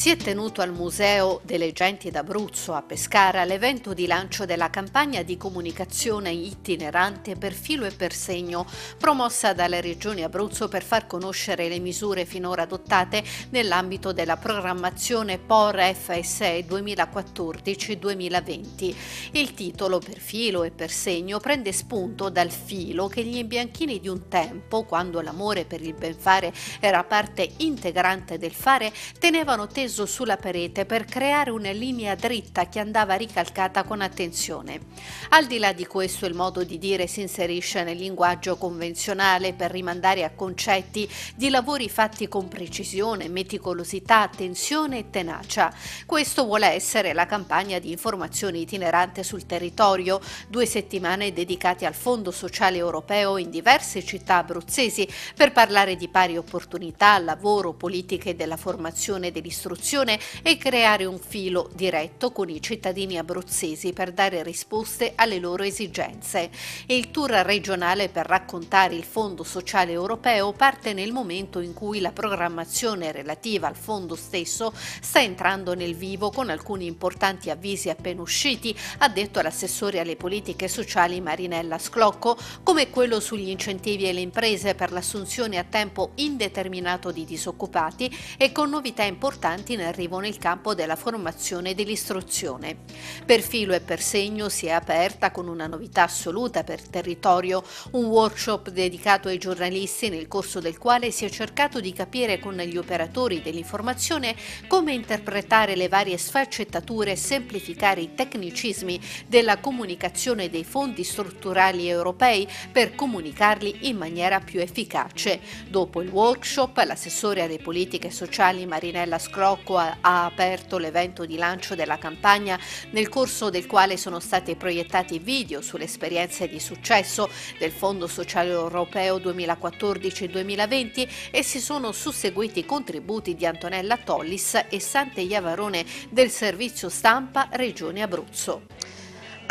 Si è tenuto al Museo delle Genti d'Abruzzo a Pescara l'evento di lancio della campagna di comunicazione itinerante per filo e per segno, promossa dalla Regione Abruzzo per far conoscere le misure finora adottate nell'ambito della programmazione POR FSE 2014-2020. Il titolo per filo e per segno prende spunto dal filo che gli imbianchini di un tempo, quando l'amore per il benfare era parte integrante del fare, tenevano teso appeso sulla parete per creare una linea dritta che andava ricalcata con attenzione. Al di là di questo il modo di dire si inserisce nel linguaggio convenzionale per rimandare a concetti di lavori fatti con precisione, meticolosità, attenzione e tenacia. Questo vuole essere la campagna di informazione itinerante sul territorio, due settimane dedicate al Fondo Sociale Europeo in diverse città abruzzesi per parlare di pari opportunità, lavoro, politiche della formazione e dell'istruzione istituzione e creare un filo diretto con i cittadini abruzzesi per dare risposte alle loro esigenze. Il tour regionale per raccontare il Fondo Sociale Europeo parte nel momento in cui la programmazione relativa al fondo stesso sta entrando nel vivo con alcuni importanti avvisi appena usciti, ha detto l'assessore alle politiche sociali Marinella Sclocco, come quello sugli incentivi alle imprese per l'assunzione a tempo indeterminato di disoccupati e con novità importanti avanti in arrivo nel campo della formazione e dell'istruzione. Per filo e per segno si è aperta con una novità assoluta per territorio un workshop dedicato ai giornalisti nel corso del quale si è cercato di capire con gli operatori dell'informazione come interpretare le varie sfaccettature e semplificare i tecnicismi della comunicazione dei fondi strutturali europei per comunicarli in maniera più efficace. Dopo il workshop, l'assessore alle politiche sociali Marinella Scrocco Marocco ha, aperto l'evento di lancio della campagna nel corso del quale sono stati proiettati video sulle esperienze di successo del Fondo Sociale Europeo 2014-2020 e si sono susseguiti contributi di Antonella Tollis e Sante Iavarone del Servizio Stampa Regione Abruzzo.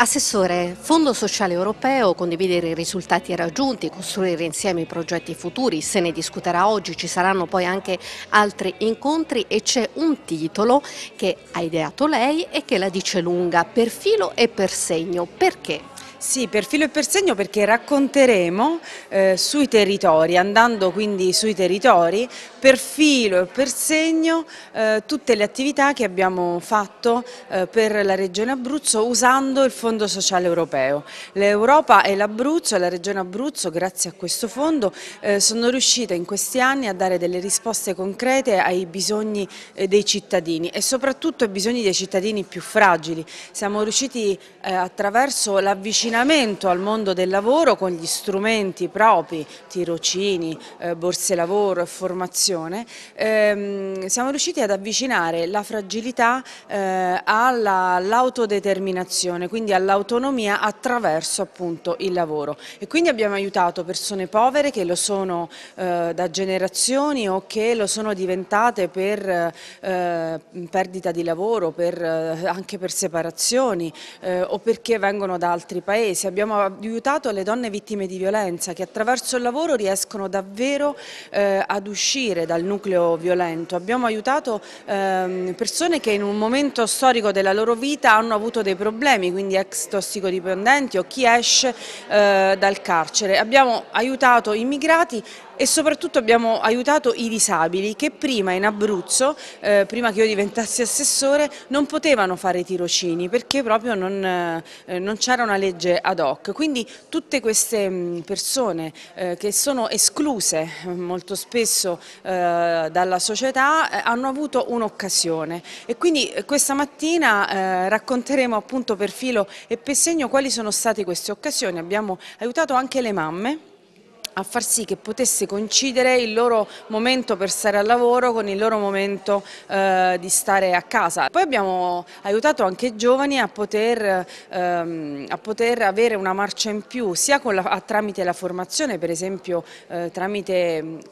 Assessore, Fondo Sociale Europeo, condividere i risultati raggiunti, costruire insieme i progetti futuri, se ne discuterà oggi, ci saranno poi anche altri incontri e c'è un titolo che ha ideato lei e che la dice lunga, per filo e per segno. Perché? Sì, per filo e per segno perché racconteremo eh, sui territori, andando quindi sui territori, per filo e per segno eh, tutte le attività che abbiamo fatto eh, per la Regione Abruzzo usando il Fondo Sociale Europeo. L'Europa e l'Abruzzo e la Regione Abruzzo, grazie a questo fondo, eh, sono riuscite in questi anni a dare delle risposte concrete ai bisogni eh, dei cittadini e soprattutto ai bisogni dei cittadini più fragili. Siamo riusciti eh, attraverso l'avvicinamento avvicinamento al mondo del lavoro con gli strumenti propri, tirocini, eh, borse lavoro e formazione, ehm, siamo riusciti ad avvicinare la fragilità eh, all'autodeterminazione, all quindi all'autonomia attraverso appunto il lavoro e quindi abbiamo aiutato persone povere che lo sono eh, da generazioni o che lo sono diventate per eh, perdita di lavoro, per, eh, anche per separazioni eh, o perché vengono da altri paesi Paese, abbiamo aiutato le donne vittime di violenza che attraverso il lavoro riescono davvero eh, ad uscire dal nucleo violento, abbiamo aiutato eh, persone che in un momento storico della loro vita hanno avuto dei problemi, quindi ex tossicodipendenti o chi esce eh, dal carcere, abbiamo aiutato immigrati e soprattutto abbiamo aiutato i disabili che prima in Abruzzo, eh, prima che io diventassi assessore, non potevano fare i tirocini perché proprio non, eh, non c'era una legge ad hoc. Quindi tutte queste mm, persone eh, che sono escluse eh, molto spesso eh, dalla società eh, hanno avuto un'occasione e quindi questa mattina racconteremo appunto per filo e per segno quali sono state queste occasioni. Abbiamo aiutato anche le mamme a far sì che potesse coincidere il loro momento per stare al lavoro con il loro momento eh, di stare a casa. Poi abbiamo aiutato anche i giovani a poter, ehm, a poter avere una marcia in più sia la, tramite la formazione, per esempio eh, tramite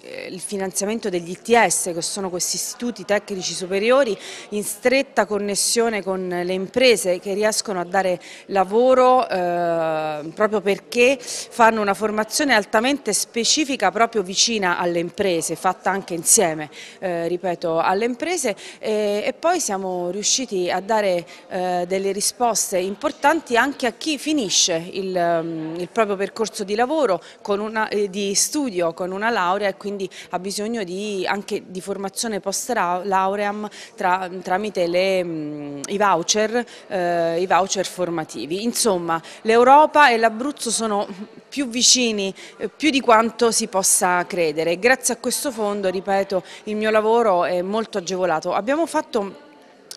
eh, il finanziamento degli ITS che sono questi istituti tecnici superiori in stretta connessione con le imprese che riescono a dare lavoro eh, proprio perché fanno una formazione altamente parte specifica proprio vicina alle imprese, fatta anche insieme, eh, ripeto, alle imprese e, e, poi siamo riusciti a dare eh, delle risposte importanti anche a chi finisce il, mm, il proprio percorso di lavoro, una, eh, di studio con una laurea e quindi ha bisogno di, anche di formazione post lauream tra, tramite le, mh, mm, i, voucher, eh, i voucher formativi. Insomma, l'Europa e l'Abruzzo sono più vicini, eh, più di quanto si possa credere. Grazie a questo fondo, ripeto, il mio lavoro è molto agevolato. Abbiamo fatto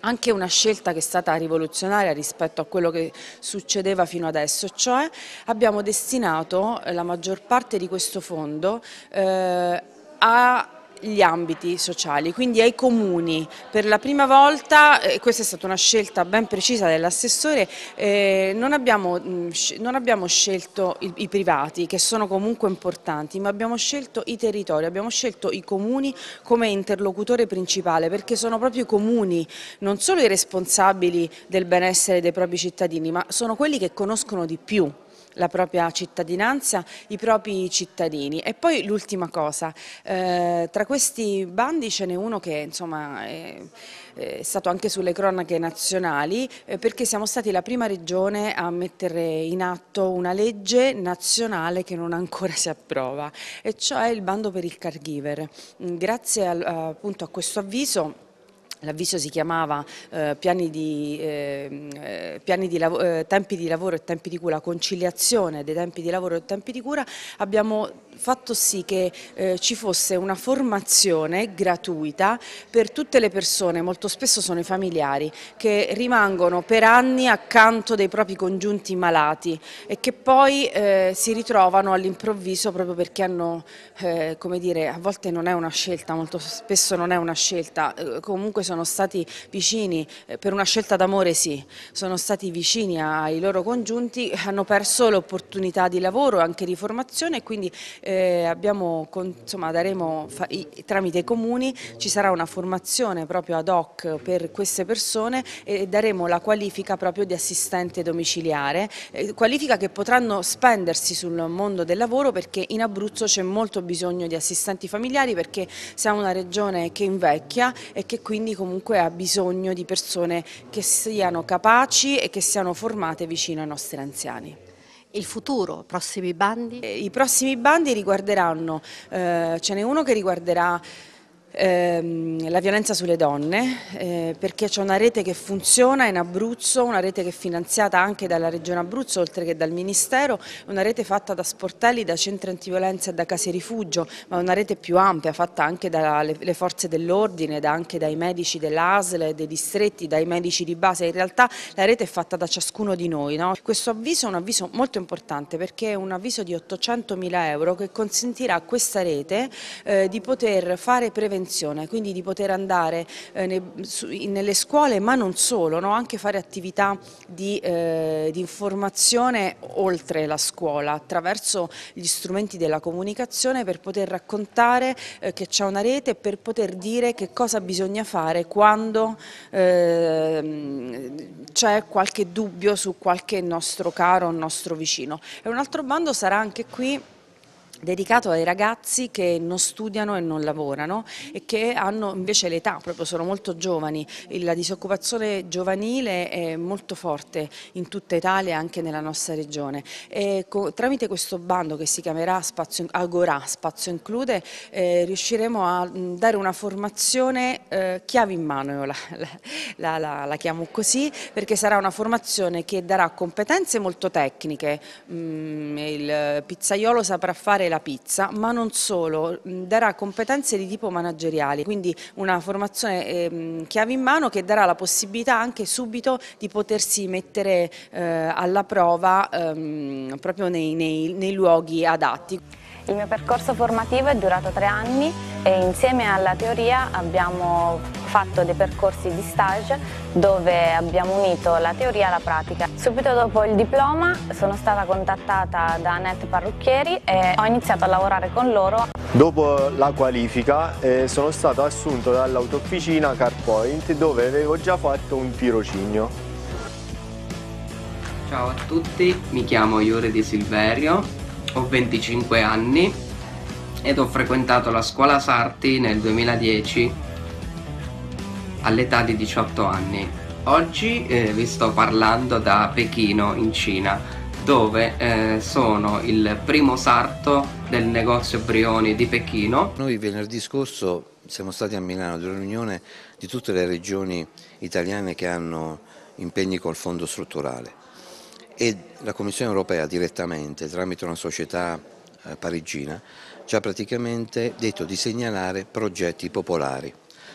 anche una scelta che è stata rivoluzionaria rispetto a quello che succedeva fino adesso, cioè abbiamo destinato la maggior parte di questo fondo eh, a gli ambiti sociali, quindi ai comuni. Per la prima volta, e eh, questa è stata una scelta ben precisa dell'assessore, eh, non, mm, non, abbiamo, scelto i, i, privati, che sono comunque importanti, ma abbiamo scelto i territori, abbiamo scelto i comuni come interlocutore principale, perché sono proprio i comuni, non solo i responsabili del benessere dei propri cittadini, ma sono quelli che conoscono di più la propria cittadinanza, i propri cittadini. E poi l'ultima cosa, eh, tra questi bandi ce n'è uno che insomma, è, è, stato anche sulle cronache nazionali eh, perché siamo stati la prima regione a mettere in atto una legge nazionale che non ancora si approva e cioè il bando per il caregiver. Grazie al, appunto a questo avviso L'avviso si chiamava eh, piani di, eh, eh piani di eh, tempi di lavoro e tempi di cura, conciliazione dei tempi di lavoro e tempi di cura, abbiamo fatto sì che eh, ci fosse una formazione gratuita per tutte le persone, molto spesso sono i familiari, che rimangono per anni accanto dei propri congiunti malati e che poi eh, si ritrovano all'improvviso proprio perché hanno, come dire, a volte non è una scelta, molto spesso non è una scelta, comunque sono sono stati vicini, eh, per una scelta d'amore sì, sono stati vicini ai loro congiunti, hanno perso l'opportunità di lavoro e anche di formazione e quindi eh, abbiamo, insomma, daremo tramite i comuni, ci sarà una formazione proprio ad hoc per queste persone e daremo la qualifica proprio di assistente domiciliare, eh, qualifica che potranno spendersi sul mondo del lavoro perché in Abruzzo c'è molto bisogno di assistenti familiari perché siamo una regione che invecchia e che quindi comunque ha bisogno di persone che siano capaci e che siano formate vicino ai nostri anziani. Il futuro, prossimi bandi? Eh, I prossimi bandi riguarderanno, eh, ce n'è uno che riguarderà Ehm, la violenza sulle donne eh, perché c'è una rete che funziona in Abruzzo, una rete che è finanziata anche dalla Regione Abruzzo oltre che dal Ministero, una rete fatta da sportelli, da centri antiviolenza e da case rifugio, ma una rete più ampia fatta anche dalle forze dell'ordine, anche dai medici dell'ASL, dei distretti, dai medici di base, in realtà la rete è fatta da ciascuno di noi. No? Questo avviso è un avviso molto importante perché è un avviso di 800 mila euro che consentirà a questa rete eh, di poter fare prevenzione prevenzione, quindi di poter andare eh, nei, su, nelle scuole ma non solo, no? anche fare attività di, eh, di informazione oltre la scuola attraverso gli strumenti della comunicazione per poter raccontare eh, che c'è una rete e per poter dire che cosa bisogna fare quando ehm, c'è qualche dubbio su qualche nostro caro o nostro vicino. E un altro bando sarà anche qui dedicato ai ragazzi che non studiano e non lavorano e che hanno invece l'età, proprio sono molto giovani, la disoccupazione giovanile è molto forte in tutta Italia e anche nella nostra regione. E tramite questo bando che si chiamerà Spazio, Agora Spazio Include eh, riusciremo a mm, dare una formazione eh, chiave in mano, io la, la, la, la, chiamo così, perché sarà una formazione che darà competenze molto tecniche, mm, il pizzaiolo saprà fare la pizza, ma non solo, mm, darà competenze di tipo manageriale, quindi una formazione ehm, chiave in mano che darà la possibilità anche subito di potersi mettere eh, alla prova ehm, proprio nei, nei, nei luoghi adatti. Il mio percorso formativo è durato tre anni e insieme alla teoria abbiamo fatto dei percorsi di stage dove abbiamo unito la teoria alla pratica. Subito dopo il diploma sono stata contattata da Annette Parrucchieri e ho iniziato a lavorare con loro. Dopo la qualifica eh, sono stato assunto dall'autofficina CarPoint dove avevo già fatto un tirocinio. Ciao a tutti, mi chiamo Iore Di Silverio, ho 25 anni ed ho frequentato la scuola Sarti nel 2010 all'età di 18 anni. Oggi eh, vi sto parlando da Pechino in Cina dove eh, sono il primo sarto del negozio Brioni di Pechino. Noi venerdì scorso siamo stati a Milano ad riunione di tutte le regioni italiane che hanno impegni col fondo strutturale e la Commissione europea direttamente tramite una società eh, parigina ci ha praticamente detto di segnalare progetti popolari,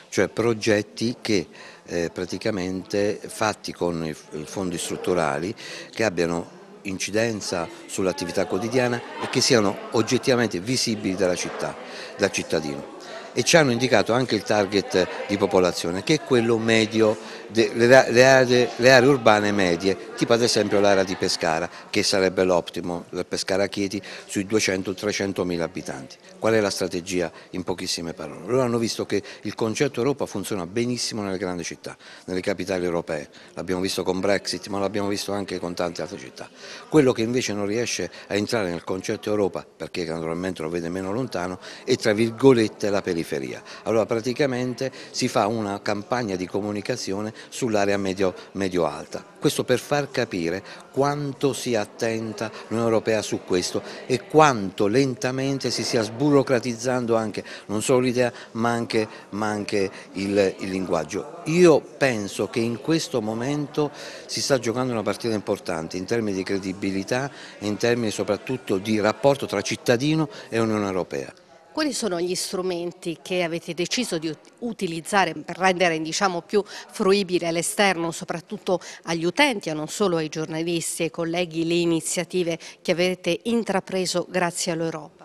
cioè progetti che eh, praticamente fatti con i fondi strutturali che abbiano incidenza sull'attività quotidiana e che siano oggettivamente visibili dalla città, dal cittadino e ci hanno indicato anche il target di popolazione che è quello medio, le aree, le aree urbane medie, tipo ad esempio l'area di Pescara che sarebbe l'optimo, la Pescara Chieti sui 200-300 mila abitanti. Qual è la strategia in pochissime parole? Loro hanno visto che il concetto Europa funziona benissimo nelle grandi città, nelle capitali europee, l'abbiamo visto con Brexit ma l'abbiamo visto anche con tante altre città. Quello che invece non riesce a entrare nel concetto Europa, perché naturalmente lo vede meno lontano, è tra virgolette la periferia periferia. Allora praticamente si fa una campagna di comunicazione sull'area medio-alta. Medio questo per far capire quanto sia attenta l'Unione Europea su questo e quanto lentamente si stia sburocratizzando anche non solo l'idea ma anche, ma anche il, il linguaggio. Io penso che in questo momento si sta giocando una partita importante in termini di credibilità e in termini soprattutto di rapporto tra cittadino e Unione Europea. Quali sono gli strumenti che avete deciso di utilizzare per rendere diciamo, più fruibile all'esterno, soprattutto agli utenti, e non solo ai giornalisti e ai colleghi, le iniziative che avete intrapreso grazie all'Europa?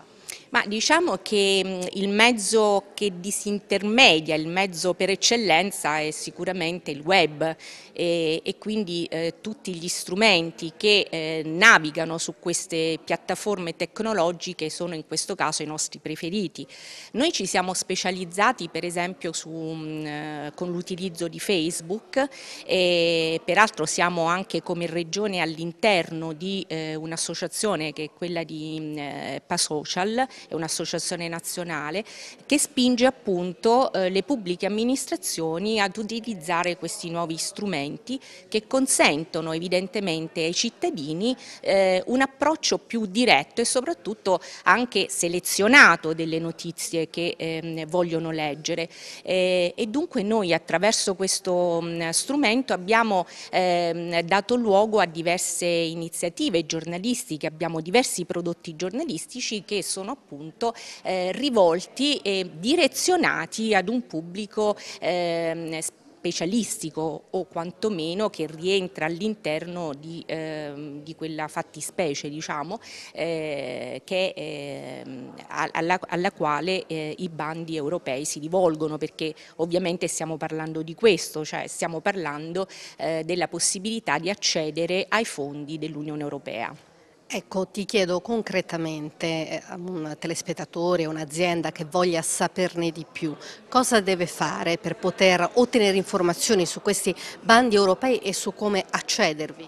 Ma diciamo che mm, il mezzo che disintermedia, il mezzo per eccellenza è sicuramente il web e, e quindi eh, tutti gli strumenti che eh, navigano su queste piattaforme tecnologiche sono in questo caso i nostri preferiti. Noi ci siamo specializzati per esempio su, mh, mm, eh, con l'utilizzo di Facebook e peraltro siamo anche come regione all'interno di eh, un'associazione che è quella di mm, eh, Pasocial è un'associazione nazionale che spinge appunto eh, le pubbliche amministrazioni ad utilizzare questi nuovi strumenti che consentono evidentemente ai cittadini eh, un approccio più diretto e soprattutto anche selezionato delle notizie che ehm, vogliono leggere eh, e dunque noi attraverso questo mm, strumento abbiamo ehm, dato luogo a diverse iniziative giornalistiche, abbiamo diversi prodotti giornalistici che sono appunto appunto eh, rivolti e direzionati ad un pubblico ehm, specialistico o quantomeno che rientra all'interno di, eh, di, quella fattispecie diciamo, eh, che, eh, alla, alla, quale eh, i bandi europei si rivolgono perché ovviamente stiamo parlando di questo, cioè stiamo parlando eh, della possibilità di accedere ai fondi dell'Unione Europea. Ecco, ti chiedo concretamente eh, a un telespettatore, un'azienda che voglia saperne di più, cosa deve fare per poter ottenere informazioni su questi bandi europei e su come accedervi?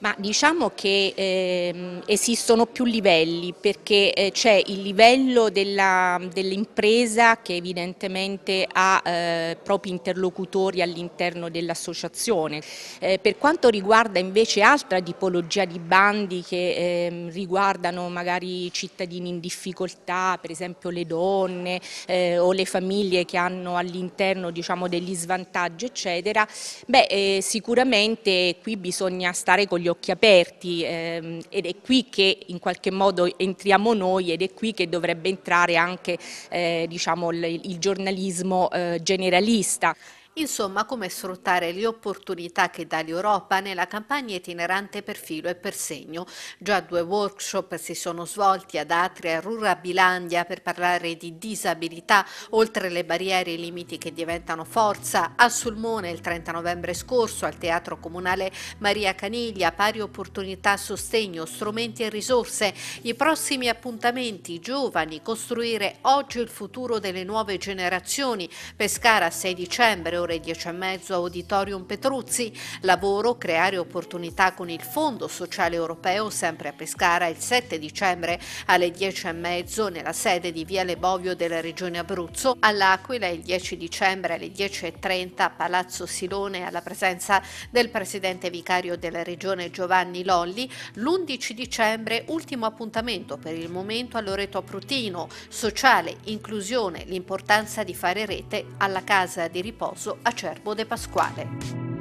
Ma diciamo che eh, esistono più livelli perché eh, c'è il livello dell'impresa dell che evidentemente ha eh, propri interlocutori all'interno dell'associazione. Eh, per quanto riguarda invece altra tipologia di bandi che ehm, riguardano magari cittadini in difficoltà, per esempio le donne eh, o le famiglie che hanno all'interno diciamo, degli svantaggi eccetera, beh, eh, sicuramente qui bisogna stare con gli gli occhi aperti ehm, ed è qui che in qualche modo entriamo noi ed è qui che dovrebbe entrare anche eh, diciamo, il, il giornalismo eh, generalista. Insomma, come sfruttare le opportunità che dà l'Europa nella campagna itinerante per filo e per segno. Già due workshop si sono svolti ad Atria e Rurabilandia per parlare di disabilità, oltre le barriere e i limiti che diventano forza. A Sulmone il 30 novembre scorso al Teatro Comunale Maria Caniglia, pari opportunità, sostegno, strumenti e risorse. I prossimi appuntamenti, giovani, costruire oggi il futuro delle nuove generazioni. Pescara 6 dicembre, ore e 10.30 Auditorium Petruzzi, lavoro, creare opportunità con il Fondo Sociale Europeo sempre a Pescara il 7 dicembre alle e mezzo nella sede di Viale Bovio della Regione Abruzzo, all'Aquila il 10 dicembre alle e 10.30 a Palazzo Silone alla presenza del Presidente Vicario della Regione Giovanni Lolli, l'11 dicembre ultimo appuntamento per il momento a Loreto Prutino, sociale, inclusione, l'importanza di fare rete alla casa di riposo acerbo De Pasquale.